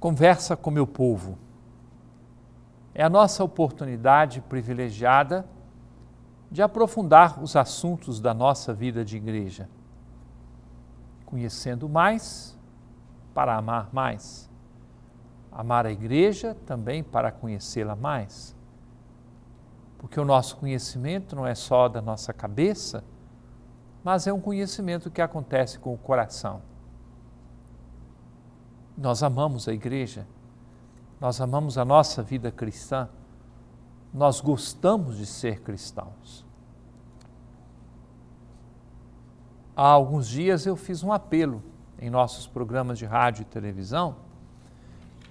conversa com meu povo. É a nossa oportunidade privilegiada de aprofundar os assuntos da nossa vida de igreja, conhecendo mais para amar mais, amar a igreja também para conhecê-la mais. Porque o nosso conhecimento não é só da nossa cabeça, mas é um conhecimento que acontece com o coração. Nós amamos a igreja, nós amamos a nossa vida cristã, nós gostamos de ser cristãos. Há alguns dias eu fiz um apelo em nossos programas de rádio e televisão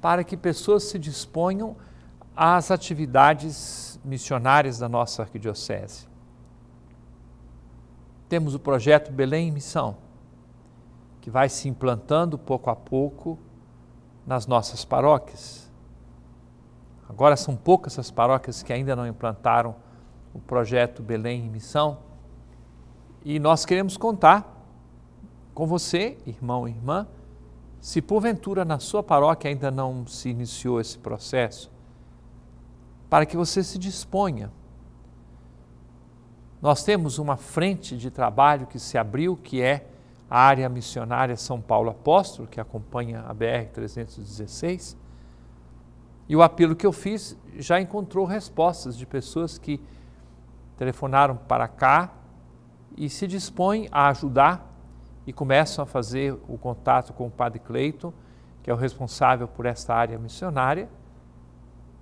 para que pessoas se disponham às atividades missionárias da nossa arquidiocese. Temos o projeto Belém em Missão, que vai se implantando pouco a pouco nas nossas paróquias. Agora são poucas as paróquias que ainda não implantaram o projeto Belém em Missão. E nós queremos contar com você, irmão e irmã, se porventura na sua paróquia ainda não se iniciou esse processo, para que você se disponha. Nós temos uma frente de trabalho que se abriu, que é a área missionária São Paulo Apóstolo, que acompanha a BR-316. E o apelo que eu fiz já encontrou respostas de pessoas que telefonaram para cá e se dispõem a ajudar e começam a fazer o contato com o Padre Cleiton, que é o responsável por esta área missionária,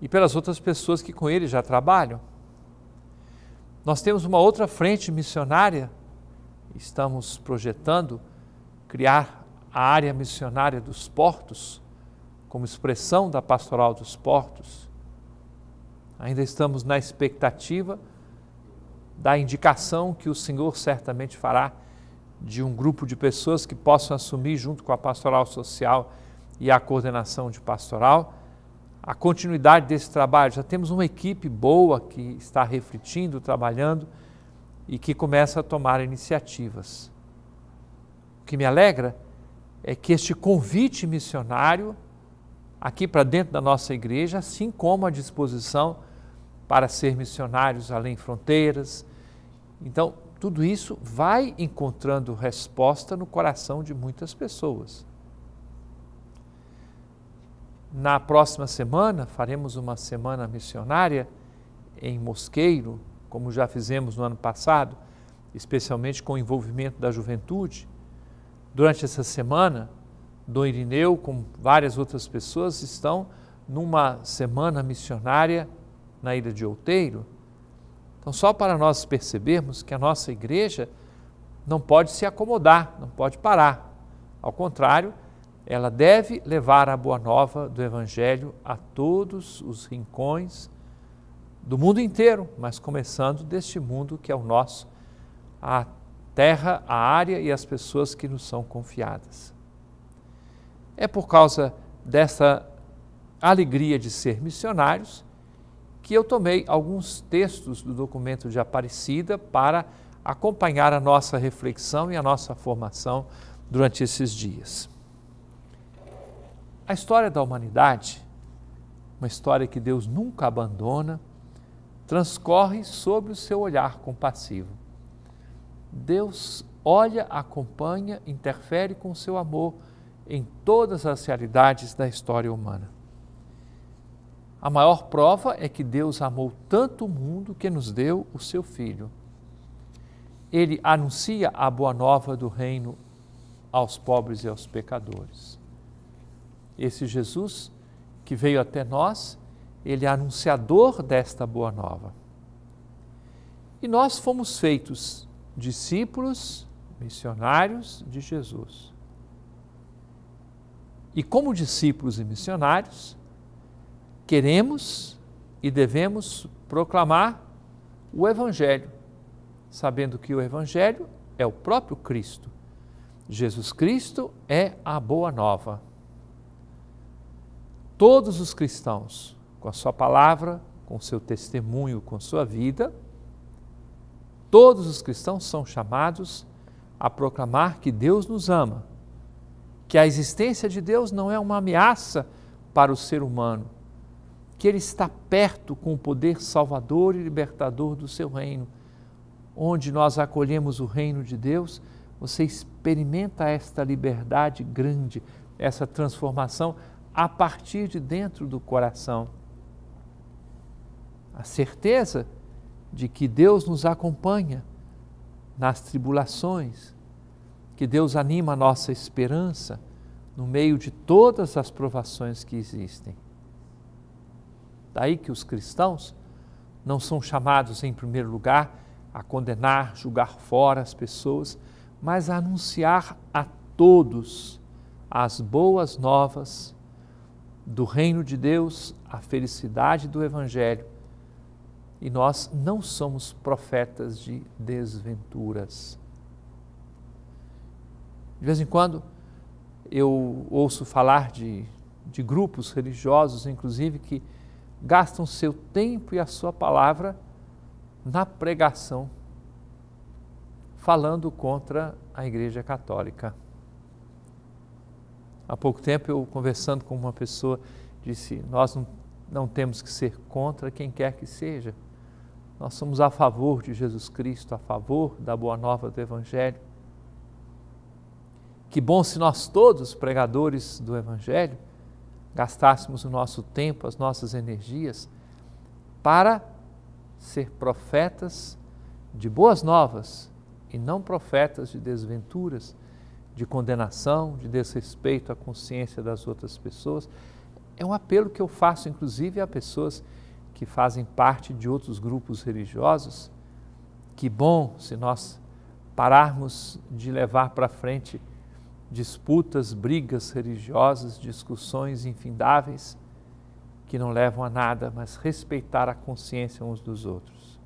e pelas outras pessoas que com ele já trabalham. Nós temos uma outra frente missionária estamos projetando criar a área missionária dos portos, como expressão da pastoral dos portos. Ainda estamos na expectativa da indicação que o Senhor certamente fará de um grupo de pessoas que possam assumir, junto com a pastoral social e a coordenação de pastoral, a continuidade desse trabalho. Já temos uma equipe boa que está refletindo, trabalhando e que começa a tomar iniciativas. O que me alegra é que este convite missionário, aqui para dentro da nossa igreja, assim como a disposição para ser missionários além fronteiras, então tudo isso vai encontrando resposta no coração de muitas pessoas. Na próxima semana, faremos uma semana missionária em Mosqueiro, como já fizemos no ano passado, especialmente com o envolvimento da juventude. Durante essa semana, Dom Irineu, com várias outras pessoas, estão numa semana missionária na ilha de Outeiro. Então, só para nós percebermos que a nossa igreja não pode se acomodar, não pode parar. Ao contrário, ela deve levar a boa nova do Evangelho a todos os rincões do mundo inteiro, mas começando deste mundo que é o nosso, a terra, a área e as pessoas que nos são confiadas. É por causa dessa alegria de ser missionários que eu tomei alguns textos do documento de Aparecida para acompanhar a nossa reflexão e a nossa formação durante esses dias. A história da humanidade, uma história que Deus nunca abandona, transcorre sobre o seu olhar compassivo. Deus olha, acompanha, interfere com o seu amor em todas as realidades da história humana. A maior prova é que Deus amou tanto o mundo que nos deu o seu Filho. Ele anuncia a boa nova do reino aos pobres e aos pecadores. Esse Jesus que veio até nós ele é anunciador desta boa nova. E nós fomos feitos discípulos, missionários de Jesus. E como discípulos e missionários, queremos e devemos proclamar o Evangelho, sabendo que o Evangelho é o próprio Cristo. Jesus Cristo é a boa nova. Todos os cristãos, com a sua palavra, com o seu testemunho, com sua vida, todos os cristãos são chamados a proclamar que Deus nos ama, que a existência de Deus não é uma ameaça para o ser humano, que Ele está perto com o poder salvador e libertador do seu reino. Onde nós acolhemos o reino de Deus, você experimenta esta liberdade grande, essa transformação a partir de dentro do coração a certeza de que Deus nos acompanha nas tribulações, que Deus anima a nossa esperança no meio de todas as provações que existem. Daí que os cristãos não são chamados, em primeiro lugar, a condenar, julgar fora as pessoas, mas a anunciar a todos as boas novas do reino de Deus, a felicidade do Evangelho e nós não somos profetas de desventuras. De vez em quando eu ouço falar de, de grupos religiosos, inclusive, que gastam seu tempo e a sua palavra na pregação, falando contra a Igreja Católica. Há pouco tempo eu conversando com uma pessoa disse: Nós não, não temos que ser contra quem quer que seja nós somos a favor de Jesus Cristo, a favor da boa nova do Evangelho. Que bom se nós todos, pregadores do Evangelho, gastássemos o nosso tempo, as nossas energias, para ser profetas de boas novas e não profetas de desventuras, de condenação, de desrespeito à consciência das outras pessoas. É um apelo que eu faço, inclusive, a pessoas que fazem parte de outros grupos religiosos, que bom se nós pararmos de levar para frente disputas, brigas religiosas, discussões infindáveis que não levam a nada, mas respeitar a consciência uns dos outros.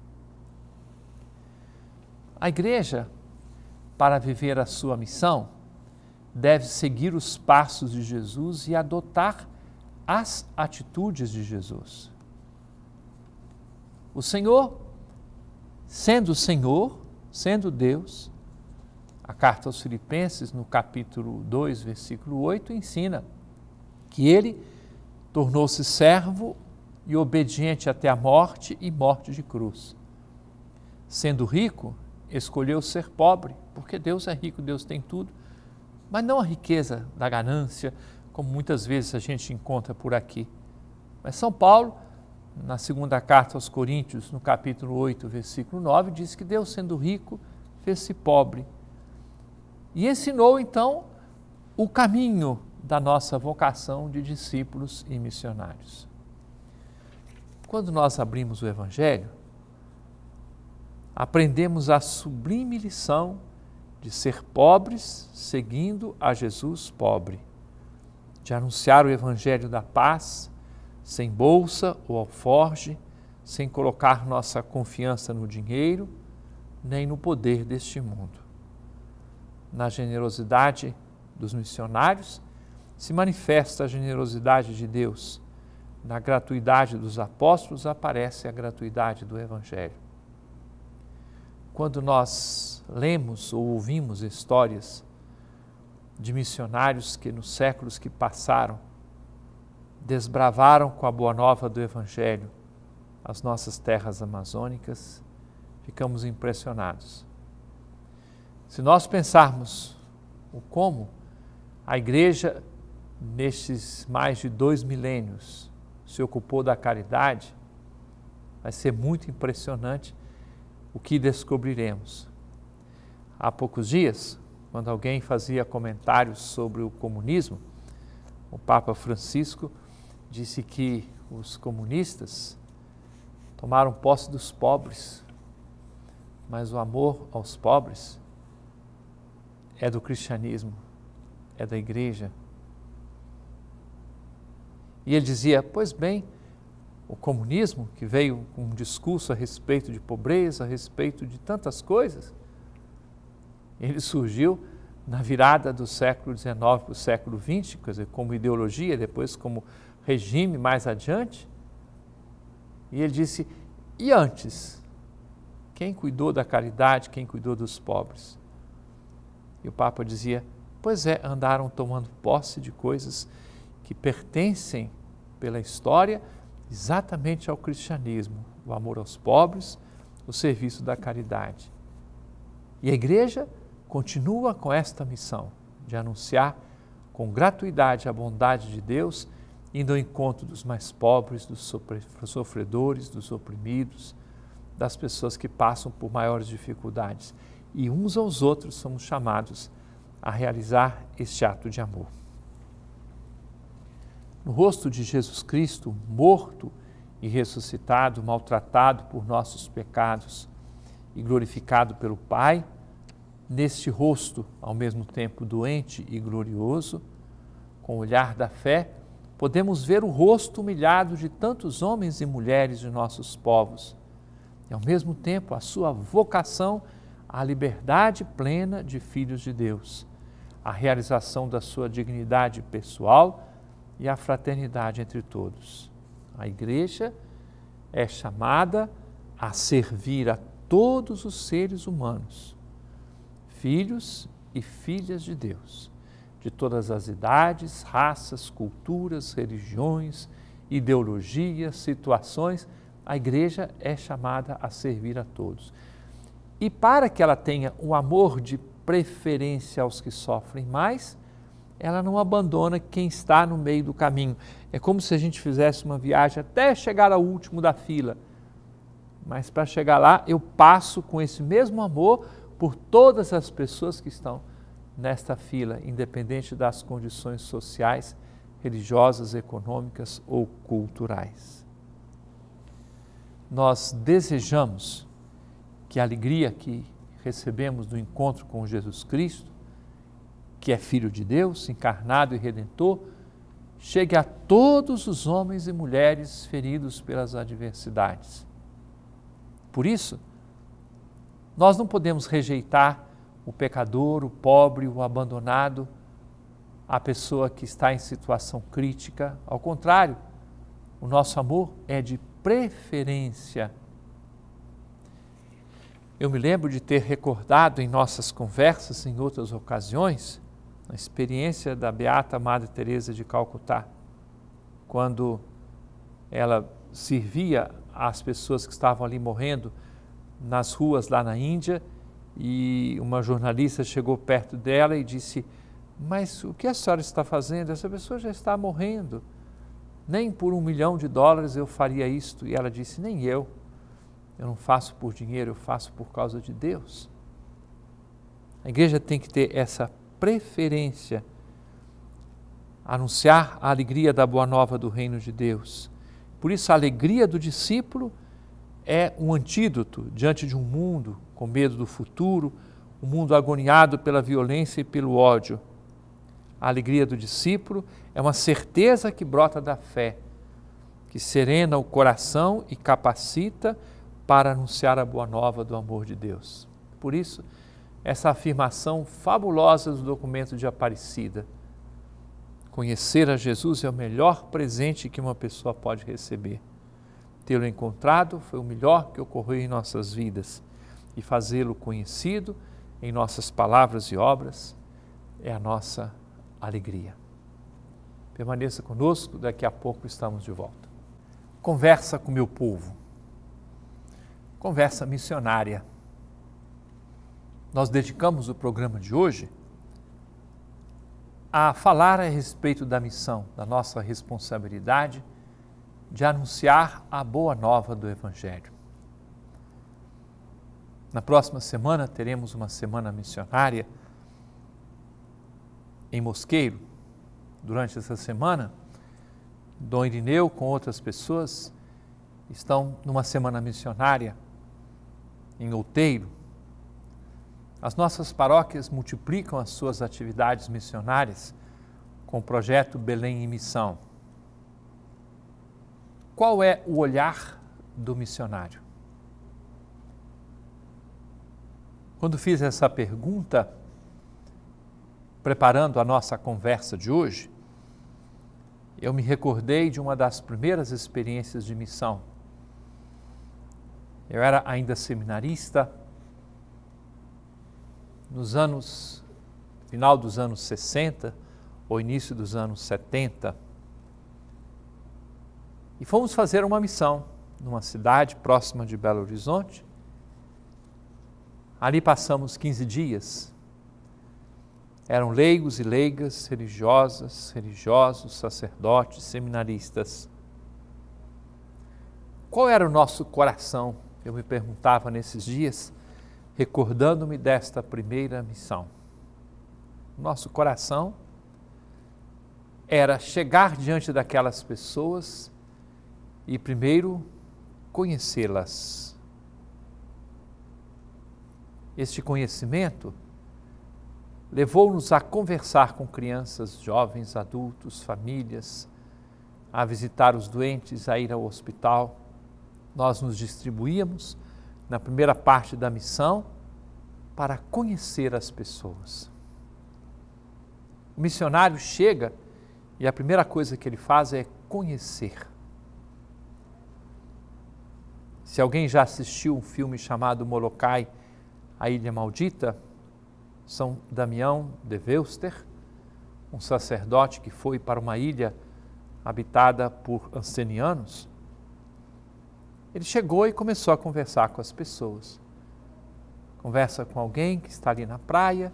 A igreja, para viver a sua missão, deve seguir os passos de Jesus e adotar as atitudes de Jesus. O Senhor, sendo o Senhor, sendo Deus, a carta aos Filipenses, no capítulo 2, versículo 8, ensina que ele tornou-se servo e obediente até a morte e morte de cruz. Sendo rico, escolheu ser pobre, porque Deus é rico, Deus tem tudo, mas não a riqueza da ganância, como muitas vezes a gente encontra por aqui. Mas São Paulo na segunda carta aos Coríntios, no capítulo 8, versículo 9, diz que Deus, sendo rico, fez-se pobre. E ensinou então o caminho da nossa vocação de discípulos e missionários. Quando nós abrimos o Evangelho, aprendemos a sublime lição de ser pobres seguindo a Jesus pobre, de anunciar o Evangelho da paz sem bolsa ou alforge, sem colocar nossa confiança no dinheiro nem no poder deste mundo. Na generosidade dos missionários se manifesta a generosidade de Deus. Na gratuidade dos apóstolos aparece a gratuidade do Evangelho. Quando nós lemos ou ouvimos histórias de missionários que nos séculos que passaram desbravaram com a boa nova do Evangelho as nossas terras amazônicas, ficamos impressionados. Se nós pensarmos o como a Igreja, nestes mais de dois milênios, se ocupou da caridade, vai ser muito impressionante o que descobriremos. Há poucos dias, quando alguém fazia comentários sobre o comunismo, o Papa Francisco disse que os comunistas tomaram posse dos pobres, mas o amor aos pobres é do cristianismo, é da igreja. E ele dizia: Pois bem, o comunismo, que veio com um discurso a respeito de pobreza, a respeito de tantas coisas, ele surgiu na virada do século XIX para o século XX, quer dizer, como ideologia, depois como regime mais adiante? E ele disse: E antes? Quem cuidou da caridade, quem cuidou dos pobres? E o Papa dizia: Pois é, andaram tomando posse de coisas que pertencem pela história exatamente ao cristianismo, o amor aos pobres, o serviço da caridade. E a igreja continua com esta missão de anunciar com gratuidade a bondade de Deus indo ao encontro dos mais pobres, dos sofredores, dos oprimidos, das pessoas que passam por maiores dificuldades. E uns aos outros somos chamados a realizar este ato de amor. No rosto de Jesus Cristo, morto e ressuscitado, maltratado por nossos pecados e glorificado pelo Pai, neste rosto, ao mesmo tempo doente e glorioso, com o olhar da fé, podemos ver o rosto humilhado de tantos homens e mulheres de nossos povos, e ao mesmo tempo a sua vocação à liberdade plena de filhos de Deus, à realização da sua dignidade pessoal e à fraternidade entre todos. A igreja é chamada a servir a todos os seres humanos, filhos e filhas de Deus de todas as idades, raças, culturas, religiões, ideologias, situações, a igreja é chamada a servir a todos. E para que ela tenha o amor de preferência aos que sofrem mais, ela não abandona quem está no meio do caminho. É como se a gente fizesse uma viagem até chegar ao último da fila. Mas para chegar lá, eu passo com esse mesmo amor por todas as pessoas que estão nesta fila, independente das condições sociais, religiosas, econômicas ou culturais. Nós desejamos que a alegria que recebemos do encontro com Jesus Cristo, que é Filho de Deus, encarnado e redentor, chegue a todos os homens e mulheres feridos pelas adversidades. Por isso, nós não podemos rejeitar o pecador, o pobre, o abandonado, a pessoa que está em situação crítica. Ao contrário, o nosso amor é de preferência. Eu me lembro de ter recordado em nossas conversas em outras ocasiões a experiência da beata Madre Teresa de Calcutá, quando ela servia as pessoas que estavam ali morrendo nas ruas lá na Índia e uma jornalista chegou perto dela e disse: Mas o que a senhora está fazendo? Essa pessoa já está morrendo. Nem por um milhão de dólares eu faria isto. E ela disse: Nem eu. Eu não faço por dinheiro, eu faço por causa de Deus. A igreja tem que ter essa preferência. Anunciar a alegria da boa nova do reino de Deus. Por isso, a alegria do discípulo é um antídoto diante de um mundo com medo do futuro, um mundo agoniado pela violência e pelo ódio. A alegria do discípulo é uma certeza que brota da fé, que serena o coração e capacita para anunciar a boa nova do amor de Deus. Por isso, essa afirmação fabulosa do documento de Aparecida. Conhecer a Jesus é o melhor presente que uma pessoa pode receber tê-lo encontrado foi o melhor que ocorreu em nossas vidas e fazê-lo conhecido em nossas palavras e obras é a nossa alegria. Permaneça conosco, daqui a pouco estamos de volta. Conversa com meu povo. Conversa missionária. Nós dedicamos o programa de hoje a falar a respeito da missão, da nossa responsabilidade de anunciar a boa nova do Evangelho. Na próxima semana teremos uma semana missionária em Mosqueiro. Durante essa semana, Dom Irineu com outras pessoas estão numa semana missionária em Outeiro. As nossas paróquias multiplicam as suas atividades missionárias com o projeto Belém em Missão. Qual é o olhar do missionário? Quando fiz essa pergunta, preparando a nossa conversa de hoje, eu me recordei de uma das primeiras experiências de missão. Eu era ainda seminarista, nos anos, final dos anos 60 ou início dos anos 70, e fomos fazer uma missão numa cidade próxima de Belo Horizonte. Ali passamos 15 dias. Eram leigos e leigas, religiosas, religiosos, sacerdotes, seminaristas. Qual era o nosso coração? Eu me perguntava nesses dias, recordando-me desta primeira missão. Nosso coração era chegar diante daquelas pessoas e primeiro conhecê-las. Este conhecimento levou-nos a conversar com crianças, jovens, adultos, famílias, a visitar os doentes, a ir ao hospital. Nós nos distribuíamos na primeira parte da missão para conhecer as pessoas. O missionário chega e a primeira coisa que ele faz é conhecer. Se alguém já assistiu um filme chamado Molokai, A Ilha Maldita, São Damião de Veuster, um sacerdote que foi para uma ilha habitada por ancenianos, ele chegou e começou a conversar com as pessoas. Conversa com alguém que está ali na praia,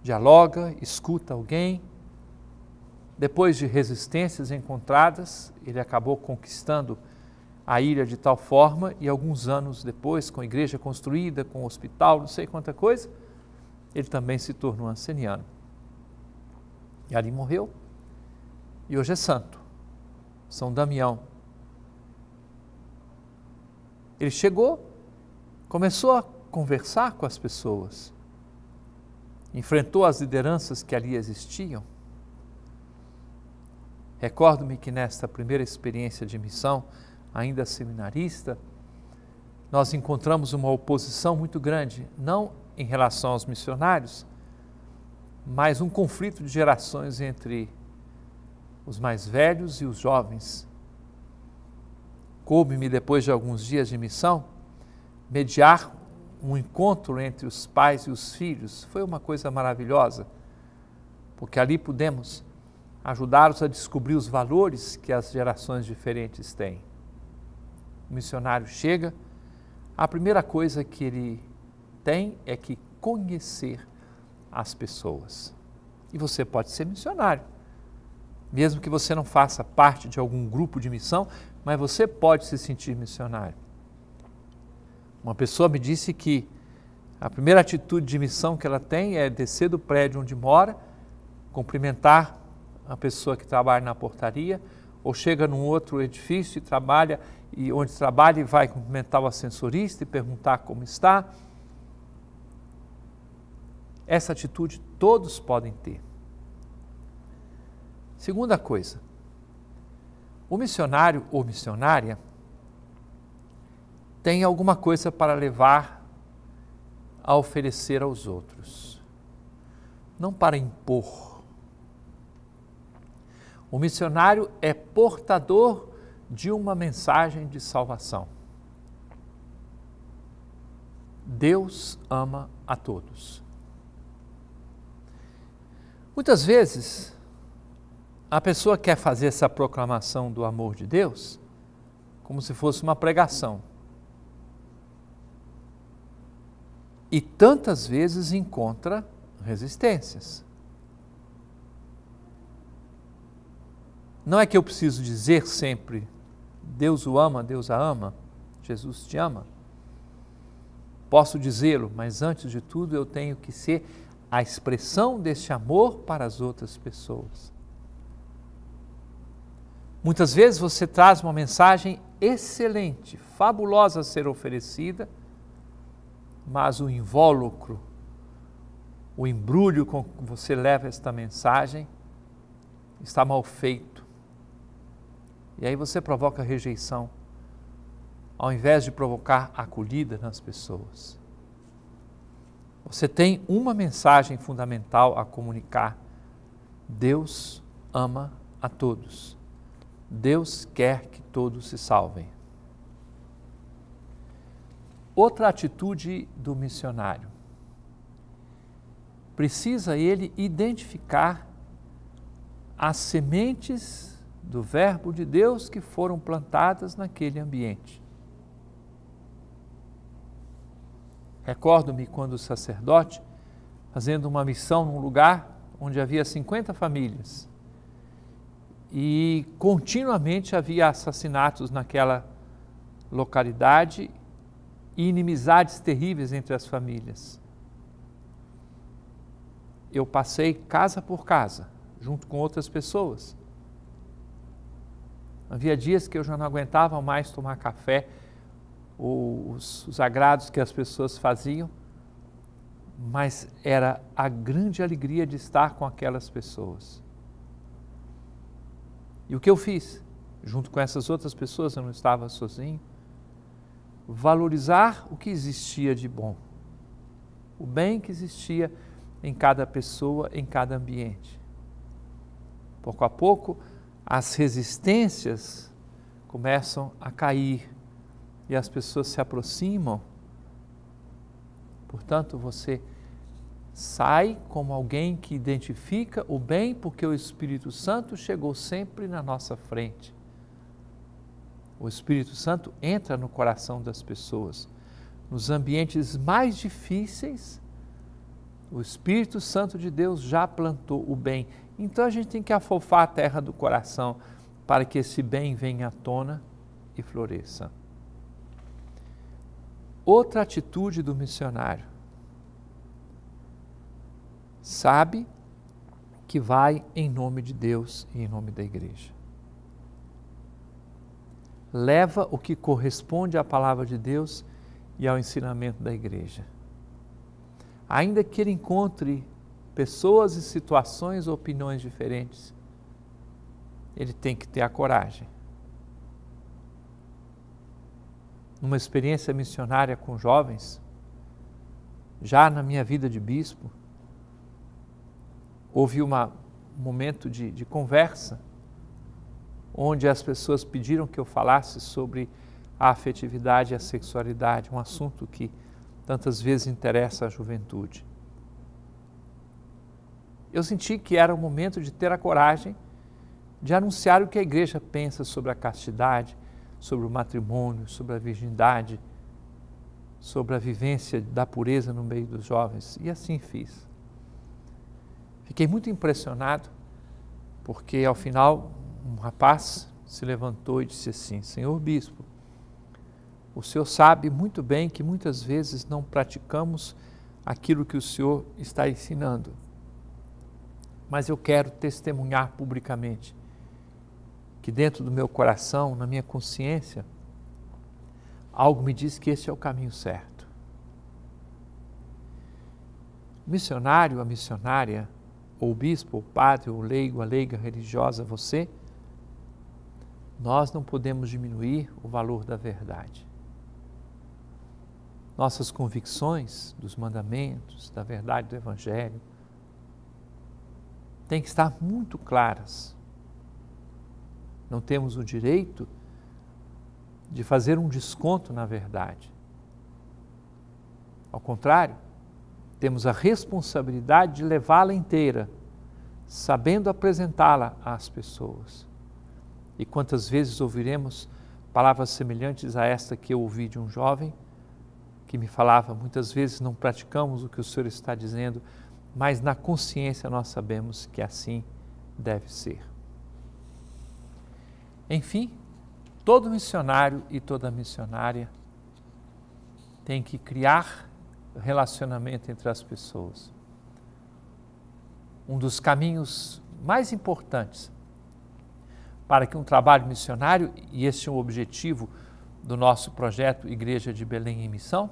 dialoga, escuta alguém. Depois de resistências encontradas, ele acabou conquistando a ilha de tal forma e alguns anos depois, com a igreja construída, com o hospital, não sei quanta coisa, ele também se tornou anceniano. E ali morreu. E hoje é santo, São Damião. Ele chegou, começou a conversar com as pessoas, enfrentou as lideranças que ali existiam. Recordo-me que nesta primeira experiência de missão, ainda seminarista, nós encontramos uma oposição muito grande, não em relação aos missionários, mas um conflito de gerações entre os mais velhos e os jovens. Coube-me, depois de alguns dias de missão, mediar um encontro entre os pais e os filhos. Foi uma coisa maravilhosa, porque ali pudemos ajudá-los a descobrir os valores que as gerações diferentes têm missionário chega, a primeira coisa que ele tem é que conhecer as pessoas. E você pode ser missionário. Mesmo que você não faça parte de algum grupo de missão, mas você pode se sentir missionário. Uma pessoa me disse que a primeira atitude de missão que ela tem é descer do prédio onde mora, cumprimentar a pessoa que trabalha na portaria, ou chega num outro edifício e trabalha, e onde trabalha e vai cumprimentar o ascensorista e perguntar como está. Essa atitude todos podem ter. Segunda coisa, o missionário ou missionária tem alguma coisa para levar a oferecer aos outros, não para impor o missionário é portador de uma mensagem de salvação. Deus ama a todos. Muitas vezes, a pessoa quer fazer essa proclamação do amor de Deus como se fosse uma pregação. E tantas vezes encontra resistências. Não é que eu preciso dizer sempre: Deus o ama, Deus a ama, Jesus te ama. Posso dizê-lo, mas antes de tudo eu tenho que ser a expressão deste amor para as outras pessoas. Muitas vezes você traz uma mensagem excelente, fabulosa a ser oferecida, mas o invólucro, o embrulho com que você leva esta mensagem está mal feito e aí você provoca rejeição, ao invés de provocar acolhida nas pessoas. Você tem uma mensagem fundamental a comunicar: Deus ama a todos. Deus quer que todos se salvem. Outra atitude do missionário. Precisa ele identificar as sementes do Verbo de Deus que foram plantadas naquele ambiente. Recordo-me quando o sacerdote, fazendo uma missão num lugar onde havia 50 famílias, e continuamente havia assassinatos naquela localidade e inimizades terríveis entre as famílias. Eu passei casa por casa, junto com outras pessoas, Havia dias que eu já não aguentava mais tomar café, os, os agrados que as pessoas faziam, mas era a grande alegria de estar com aquelas pessoas. E o que eu fiz? Junto com essas outras pessoas, eu não estava sozinho. Valorizar o que existia de bom, o bem que existia em cada pessoa, em cada ambiente. Pouco a pouco, as resistências começam a cair e as pessoas se aproximam. Portanto, você sai como alguém que identifica o bem, porque o Espírito Santo chegou sempre na nossa frente. O Espírito Santo entra no coração das pessoas. Nos ambientes mais difíceis, o Espírito Santo de Deus já plantou o bem então a gente tem que afofar a terra do coração para que esse bem venha à tona e floresça. Outra atitude do missionário. Sabe que vai em nome de Deus e em nome da igreja. Leva o que corresponde à palavra de Deus e ao ensinamento da igreja. Ainda que ele encontre pessoas e situações, opiniões diferentes. Ele tem que ter a coragem. Numa experiência missionária com jovens, já na minha vida de bispo, houve uma, um momento de, de conversa onde as pessoas pediram que eu falasse sobre a afetividade e a sexualidade, um assunto que tantas vezes interessa à juventude eu senti que era o momento de ter a coragem de anunciar o que a igreja pensa sobre a castidade, sobre o matrimônio, sobre a virgindade, sobre a vivência da pureza no meio dos jovens. E assim fiz. Fiquei muito impressionado, porque ao final um rapaz se levantou e disse assim: Senhor bispo, o senhor sabe muito bem que muitas vezes não praticamos aquilo que o senhor está ensinando mas eu quero testemunhar publicamente que dentro do meu coração, na minha consciência, algo me diz que esse é o caminho certo. missionário, a missionária, ou o bispo, o padre, o leigo, a leiga religiosa, você, nós não podemos diminuir o valor da verdade. Nossas convicções dos mandamentos, da verdade do Evangelho, têm que estar muito claras. Não temos o direito de fazer um desconto na verdade. Ao contrário, temos a responsabilidade de levá-la inteira, sabendo apresentá-la às pessoas. E quantas vezes ouviremos palavras semelhantes a esta que eu ouvi de um jovem que me falava: muitas vezes não praticamos o que o Senhor está dizendo mas na consciência nós sabemos que assim deve ser. Enfim, todo missionário e toda missionária tem que criar relacionamento entre as pessoas. Um dos caminhos mais importantes para que um trabalho missionário, e esse é o objetivo do nosso projeto Igreja de Belém em Missão,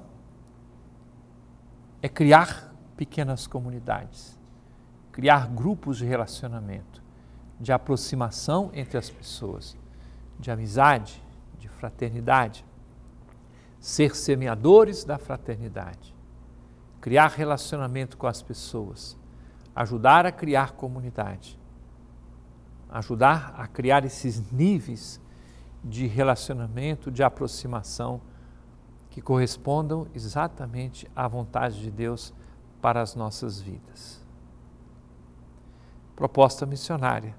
é criar pequenas comunidades, criar grupos de relacionamento, de aproximação entre as pessoas, de amizade, de fraternidade, ser semeadores da fraternidade, criar relacionamento com as pessoas, ajudar a criar comunidade, ajudar a criar esses níveis de relacionamento, de aproximação que correspondam exatamente à vontade de Deus para as nossas vidas. Proposta missionária,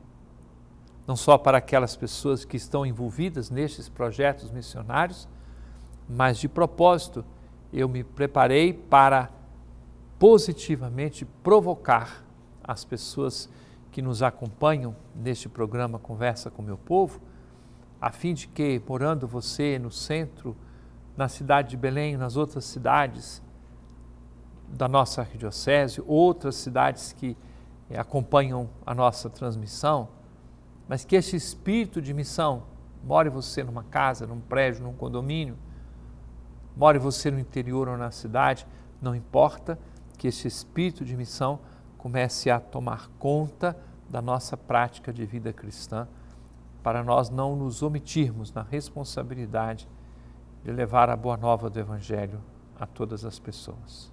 não só para aquelas pessoas que estão envolvidas nestes projetos missionários, mas de propósito eu me preparei para positivamente provocar as pessoas que nos acompanham neste programa Conversa com Meu Povo, a fim de que, morando você no centro, na cidade de Belém, nas outras cidades, da nossa arquidiocese, outras cidades que eh, acompanham a nossa transmissão, mas que esse espírito de missão, more você numa casa, num prédio, num condomínio, more você no interior ou na cidade, não importa, que esse espírito de missão comece a tomar conta da nossa prática de vida cristã, para nós não nos omitirmos na responsabilidade de levar a boa nova do Evangelho a todas as pessoas.